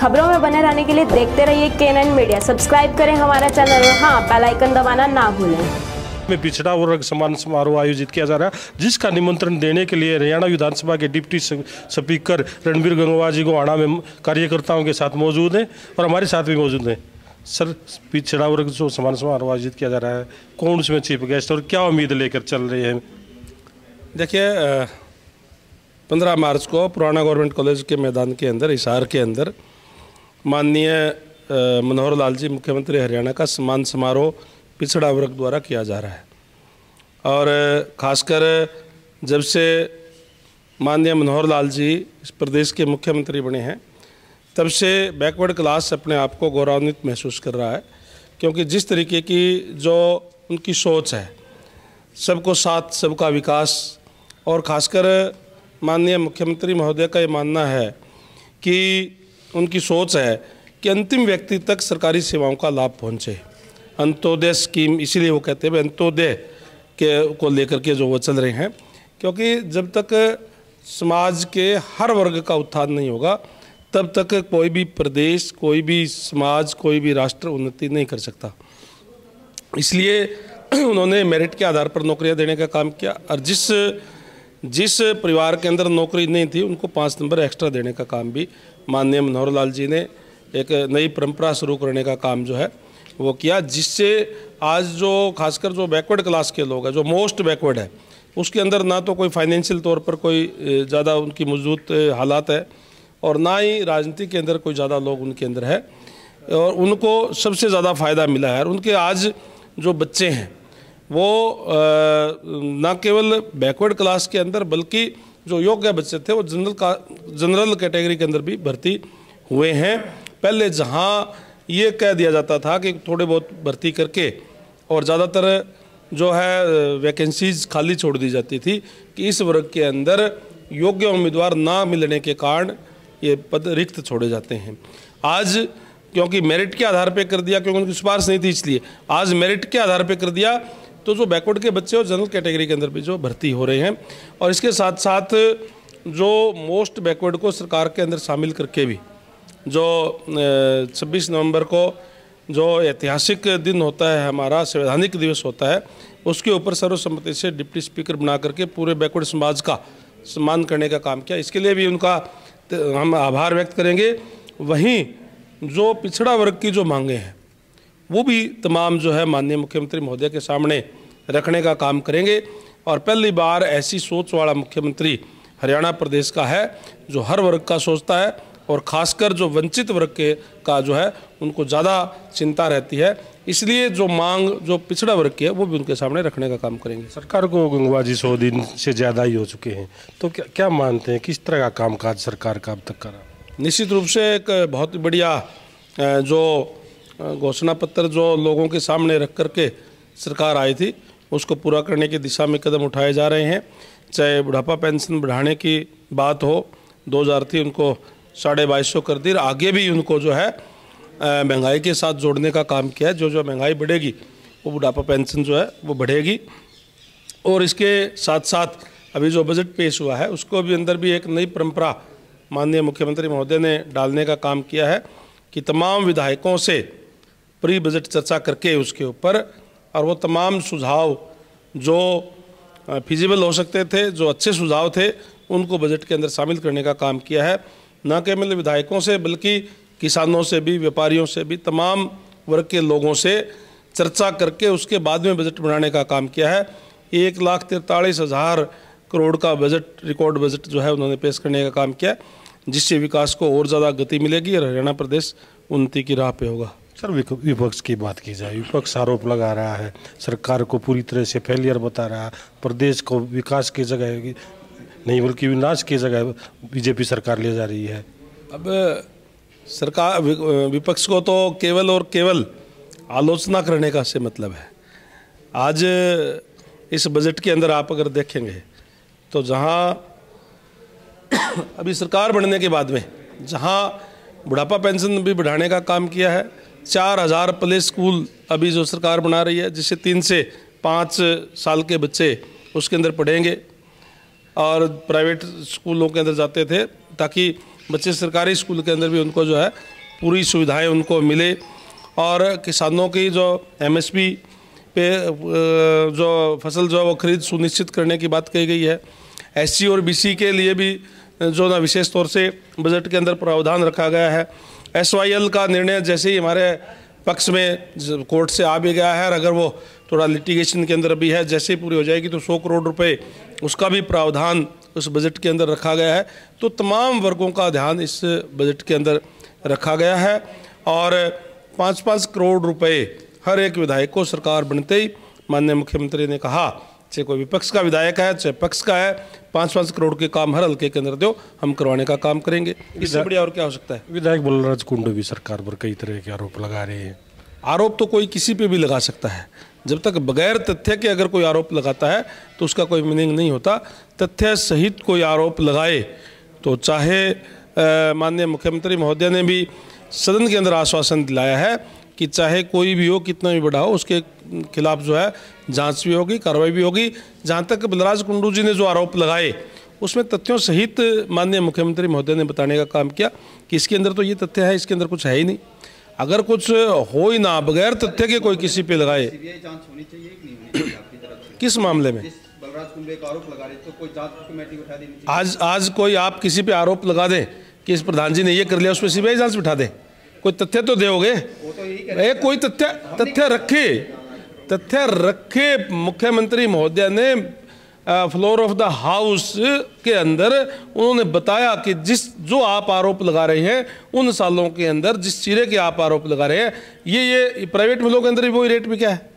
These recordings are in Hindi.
खबरों में बने रहने के लिए देखते रहिए केन मीडिया सब्सक्राइब करें हमारा चैनल हाँ बेलाइकन दबाना ना भूलें में पिछड़ा वर्ग सम्मान समारोह आयोजित किया जा रहा है जिसका निमंत्रण देने के लिए हरियाणा विधानसभा के डिप्टी स्पीकर रणबीर गंगवा जी गोवाड़ा में कार्यकर्ताओं के साथ मौजूद हैं और हमारे साथ भी मौजूद हैं सर पिछड़ा वर्ग जो सम्मान समारोह आयोजित किया जा रहा है कौन उसमें चीफ गेस्ट और क्या उम्मीद लेकर चल रहे हैं देखिए पंद्रह मार्च को पुराना गवर्नमेंट कॉलेज के मैदान के अंदर हिसार के अंदर माननीय मनोहर लाल जी मुख्यमंत्री हरियाणा का सम्मान समारोह पिछड़ा वर्ग द्वारा किया जा रहा है और ख़ासकर जब से माननीय मनोहर लाल जी इस प्रदेश के मुख्यमंत्री बने हैं तब से बैकवर्ड क्लास अपने आप को गौरवान्वित महसूस कर रहा है क्योंकि जिस तरीके की जो उनकी सोच है सबको साथ सबका विकास और ख़ासकर माननीय मुख्यमंत्री महोदय का ये मानना है कि उनकी सोच है कि अंतिम व्यक्ति तक सरकारी सेवाओं का लाभ पहुंचे अंत्योदय स्कीम इसीलिए वो कहते हैं अंत्योदय के को लेकर के जो वो चल रहे हैं क्योंकि जब तक समाज के हर वर्ग का उत्थान नहीं होगा तब तक कोई भी प्रदेश कोई भी समाज कोई भी राष्ट्र उन्नति नहीं कर सकता इसलिए उन्होंने मेरिट के आधार पर नौकरियां देने का काम किया और जिस जिस परिवार के अंदर नौकरी नहीं थी उनको पाँच नंबर एक्स्ट्रा देने का काम भी माननीय मनोहर लाल जी ने एक नई परंपरा शुरू करने का काम जो है वो किया जिससे आज जो खासकर जो बैकवर्ड क्लास के लोग हैं जो मोस्ट बैकवर्ड है उसके अंदर ना तो कोई फाइनेंशियल तौर पर कोई ज़्यादा उनकी मजबूत हालात है और ना ही राजनीति के अंदर कोई ज़्यादा लोग उनके अंदर है और उनको सबसे ज़्यादा फ़ायदा मिला है और उनके आज जो बच्चे हैं वो ना केवल बैकवर्ड क्लास के अंदर बल्कि जो योग्य बच्चे थे वो जनरल का जनरल कैटेगरी के अंदर भी भर्ती हुए हैं पहले जहाँ ये कह दिया जाता था कि थोड़े बहुत भर्ती करके और ज़्यादातर जो है वैकेंसीज खाली छोड़ दी जाती थी कि इस वर्ग के अंदर योग्य उम्मीदवार ना मिलने के कारण ये पद रिक्त छोड़े जाते हैं आज क्योंकि मेरिट के आधार पर कर दिया क्योंकि उनकी सिफारिश नहीं थी इसलिए आज मेरिट के आधार पर कर दिया तो जो बैकवर्ड के बच्चे और जनरल कैटेगरी के अंदर भी जो भर्ती हो रहे हैं और इसके साथ साथ जो मोस्ट बैकवर्ड को सरकार के अंदर शामिल करके भी जो 26 नवंबर को जो ऐतिहासिक दिन होता है हमारा संवैधानिक दिवस होता है उसके ऊपर सर्वसम्मति से डिप्टी स्पीकर बना करके पूरे बैकवर्ड समाज का सम्मान करने का काम किया इसके लिए भी उनका हम आभार व्यक्त करेंगे वहीं जो पिछड़ा वर्ग की जो मांगे हैं वो भी तमाम जो है माननीय मुख्यमंत्री महोदय के सामने रखने का काम करेंगे और पहली बार ऐसी सोच वाला मुख्यमंत्री हरियाणा प्रदेश का है जो हर वर्ग का सोचता है और खासकर जो वंचित वर्ग के का जो है उनको ज़्यादा चिंता रहती है इसलिए जो मांग जो पिछड़ा वर्ग की है वो भी उनके सामने रखने का काम करेंगे सरकार को गंगवा जी सौ दिन से ज़्यादा ही हो चुके हैं तो क्या क्या मानते हैं किस तरह का कामकाज सरकार का अब तक करा निश्चित रूप से एक बहुत बढ़िया जो घोषणा पत्र जो लोगों के सामने रख करके सरकार आई थी उसको पूरा करने की दिशा में कदम उठाए जा रहे हैं चाहे बुढ़ापा पेंशन बढ़ाने की बात हो दो हज़ार थी उनको साढ़े बाईस सौ कर दी आगे भी उनको जो है महंगाई के साथ जोड़ने का काम किया है जो जो महंगाई बढ़ेगी वो बुढ़ापा पेंशन जो है वो बढ़ेगी और इसके साथ साथ अभी जो बजट पेश हुआ है उसको भी अंदर भी एक नई परंपरा माननीय मुख्यमंत्री महोदय ने डालने का काम किया है कि तमाम विधायकों से प्री बजट चर्चा करके उसके ऊपर और वो तमाम सुझाव जो फिजिबल हो सकते थे जो अच्छे सुझाव थे उनको बजट के अंदर शामिल करने का काम किया है न केवल विधायकों से बल्कि किसानों से भी व्यापारियों से भी तमाम वर्ग के लोगों से चर्चा करके उसके बाद में बजट बनाने का काम किया है एक लाख तिरतालीस हज़ार करोड़ का बजट रिकॉर्ड बजट जो है उन्होंने पेश करने का काम किया जिससे विकास को और ज़्यादा गति मिलेगी और हरियाणा प्रदेश उन्नति की राह पे होगा सर विपक्ष की बात की जाए विपक्ष आरोप लगा रहा है सरकार को पूरी तरह से फेलियर बता रहा है प्रदेश को विकास की जगह नहीं बल्कि विनाश की जगह बीजेपी सरकार ले जा रही है अब सरकार विपक्ष को तो केवल और केवल आलोचना करने का से मतलब है आज इस बजट के अंदर आप अगर देखेंगे तो जहां अभी सरकार बनने के बाद में जहां बुढ़ापा पेंशन भी बढ़ाने का काम किया है चार हज़ार प्ले स्कूल अभी जो सरकार बना रही है जिससे तीन से पाँच साल के बच्चे उसके अंदर पढ़ेंगे और प्राइवेट स्कूलों के अंदर जाते थे ताकि बच्चे सरकारी स्कूल के अंदर भी उनको जो है पूरी सुविधाएं उनको मिले और किसानों की जो एमएसपी पे जो फसल जो है वो खरीद सुनिश्चित करने की बात कही गई है एससी और बीसी के लिए भी जो ना विशेष तौर से बजट के अंदर प्रावधान रखा गया है एस का निर्णय जैसे ही हमारे पक्ष में कोर्ट से आ भी गया है और अगर वो थोड़ा लिटिगेशन के अंदर भी है जैसे ही पूरी हो जाएगी तो सौ करोड़ रुपए उसका भी प्रावधान उस बजट के अंदर रखा गया है तो तमाम वर्गों का ध्यान इस बजट के अंदर रखा गया है और पाँच पाँच करोड़ रुपये हर एक विधायक को सरकार बनते ही माननीय मुख्यमंत्री ने कहा चाहे कोई विपक्ष का विधायक है चाहे पक्ष का है पाँच पाँच करोड़ के काम हर हल्के के अंदर दो हम करवाने का काम करेंगे इससे बढ़िया और क्या हो सकता है विधायक बलराज कुंडू भी सरकार पर कई तरह के आरोप लगा रहे हैं आरोप तो कोई किसी पे भी लगा सकता है जब तक बगैर तथ्य के अगर कोई आरोप लगाता है तो उसका कोई मीनिंग नहीं होता तथ्य सहित कोई आरोप लगाए तो चाहे माननीय मुख्यमंत्री महोदय ने भी सदन के अंदर आश्वासन दिलाया है कि चाहे कोई भी हो कितना भी बड़ा हो उसके खिलाफ जो है जांच भी होगी कार्रवाई भी होगी जहां तक बलराज कुंडू जी ने जो आरोप लगाए उसमें तथ्यों सहित माननीय मुख्यमंत्री महोदय ने बताने का काम किया कि इसके अंदर तो ये तथ्य है इसके अंदर कुछ है ही नहीं अगर कुछ हो ही ना बगैर तथ्य के कोई किसी पे लगाए किस मामले में तो आज आज कोई आप किसी पे आरोप लगा दें कि इस प्रधान जी ने ये कर लिया उस पर सीबीआई जांच बिठा दें कोई तथ्य तो दोगे तो कोई तथ्य तथ्य रखे तथ्य रखे मुख्यमंत्री महोदय ने फ्लोर ऑफ द हाउस के अंदर उन्होंने बताया कि जिस जो आप आरोप लगा रहे हैं उन सालों के अंदर जिस चीरे के आप आरोप लगा रहे हैं ये ये प्राइवेट मिलों के अंदर भी वही रेट में क्या है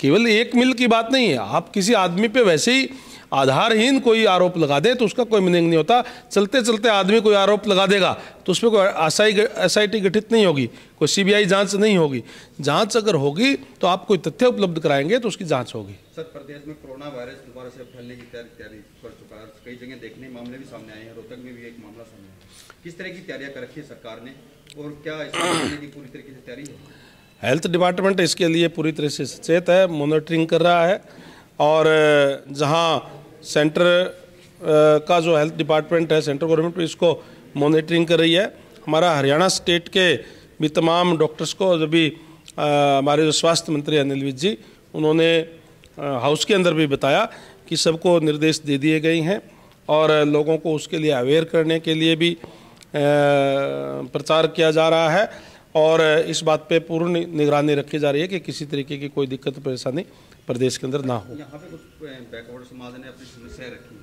केवल एक मिल की बात नहीं है आप किसी आदमी पे वैसे ही आधारहीन कोई आरोप लगा दे तो उसका कोई मीनिंग नहीं होता चलते चलते आदमी कोई आरोप लगा देगा तो उस पर कोई एस आई टी गठित नहीं होगी कोई सीबीआई जांच नहीं होगी जांच अगर होगी तो आप कोई तथ्य उपलब्ध कराएंगे तो उसकी जाँच होगी सर प्रदेश में कोरोना वायरस दोबारा से फैलने की तैयारी कर चुका है कई जगह देखने मामले भी सामने आए हैं रोहतक में भी एक मामला सामने आया किस तरह की तैयारियाँ कर रखी है सरकार ने और क्या पूरी तरीके से तैयारी हेल्थ डिपार्टमेंट इसके लिए पूरी तरह से सचेत है मॉनिटरिंग कर रहा है और जहां सेंटर का जो हेल्थ डिपार्टमेंट है सेंट्रल गवर्नमेंट इसको मॉनिटरिंग कर रही है हमारा हरियाणा स्टेट के भी तमाम डॉक्टर्स को जो भी हमारे जो स्वास्थ्य मंत्री अनिल विज जी उन्होंने हाउस के अंदर भी बताया कि सबको निर्देश दे दिए गए हैं और लोगों को उसके लिए अवेयर करने के लिए भी प्रचार किया जा रहा है और इस बात पे पूर्ण निगरानी रखी जा रही है कि किसी तरीके की कोई दिक्कत परेशानी प्रदेश के अंदर ना हो यहाँ पे कुछ बैकवर्ड समाज ने अपनी समस्या रखी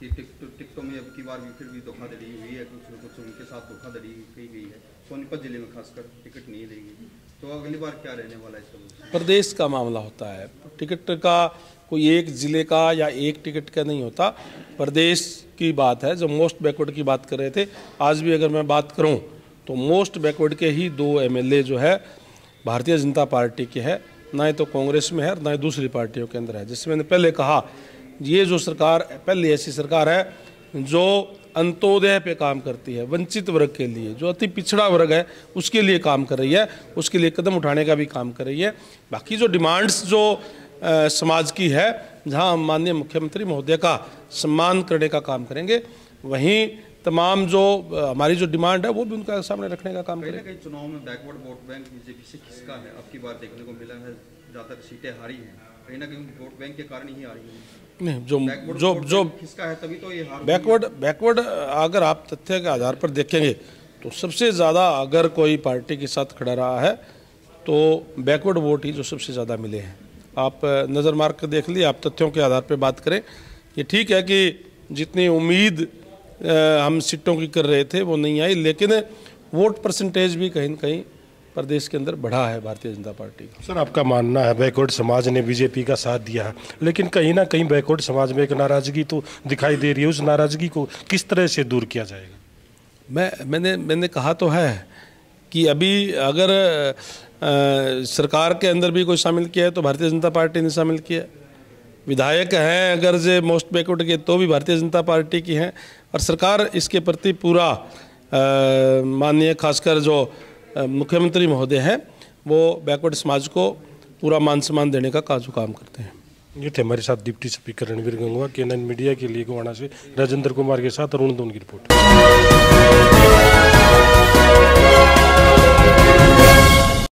कि टिकटों में अब की बार भी फिर भी धोखाधड़ी हुई है कुछ कुछ उनके साथ धोखाधड़ी की गई है सोनीपत जिले में खासकर टिकट नहीं देगी तो अगली बार क्या रहने वाला है प्रदेश का मामला होता है टिकट का कोई एक ज़िले का या एक टिकट का नहीं होता प्रदेश की बात है जो मोस्ट बैकवर्ड की बात कर रहे थे आज भी अगर मैं बात करूँ तो मोस्ट बैकवर्ड के ही दो एमएलए जो है भारतीय जनता पार्टी के है ना ही तो कांग्रेस में है ना ही दूसरी पार्टियों के अंदर है जिससे मैंने पहले कहा ये जो सरकार पहली ऐसी सरकार है जो अंत्योदय पे काम करती है वंचित वर्ग के लिए जो अति पिछड़ा वर्ग है उसके लिए काम कर रही है उसके लिए कदम उठाने का भी काम कर रही है बाकी जो डिमांड्स जो आ, समाज की है जहां हम माननीय मुख्यमंत्री महोदय का सम्मान करने का काम करेंगे वहीं तमाम जो हमारी जो डिमांड है वो भी उनका सामने रखने का काम करेगा चुनाव में बैकवर्ड वोट बैंक बीजेपी से किसका है अब की बार देखने को मिला है ज़्यादातर सीटें हारी हैं कहीं ना कहीं वोट बैंक के कारण ही हारी है नहीं जो जो जो किसका है तभी तो ये बैकवर्ड बैकवर्ड अगर आप तथ्य के आधार पर देखेंगे तो सबसे ज़्यादा अगर कोई पार्टी के साथ खड़ा रहा है तो बैकवर्ड वोट ही जो सबसे ज़्यादा मिले हैं आप नज़र मार कर देख लिए आप तथ्यों के आधार पर बात करें ये ठीक है कि जितनी उम्मीद हम सीटों की कर रहे थे वो नहीं आई लेकिन वोट परसेंटेज भी कहीं ना कहीं प्रदेश के अंदर बढ़ा है भारतीय जनता पार्टी सर आपका मानना है बैकवर्ड समाज ने बीजेपी का साथ दिया है लेकिन कहीं ना कहीं बैकवर्ड समाज में एक नाराज़गी तो दिखाई दे रही है उस नाराज़गी को किस तरह से दूर किया जाएगा मैं मैंने मैंने कहा तो है कि अभी अगर आ, सरकार के अंदर भी कोई शामिल किया है तो भारतीय जनता पार्टी ने शामिल किया विधायक हैं अगर जे मोस्ट बैकवर्ड के तो भी भारतीय जनता पार्टी की हैं और सरकार इसके प्रति पूरा माननीय खासकर जो मुख्यमंत्री महोदय हैं वो बैकवर्ड समाज को पूरा मान सम्मान देने का काजू काम करते हैं ये थे हमारे साथ डिप्टी स्पीकर रणवीर गंगवा के मीडिया के लिए गोवाना से राजेंद्र कुमार के साथ अरुण धोन की रिपोर्ट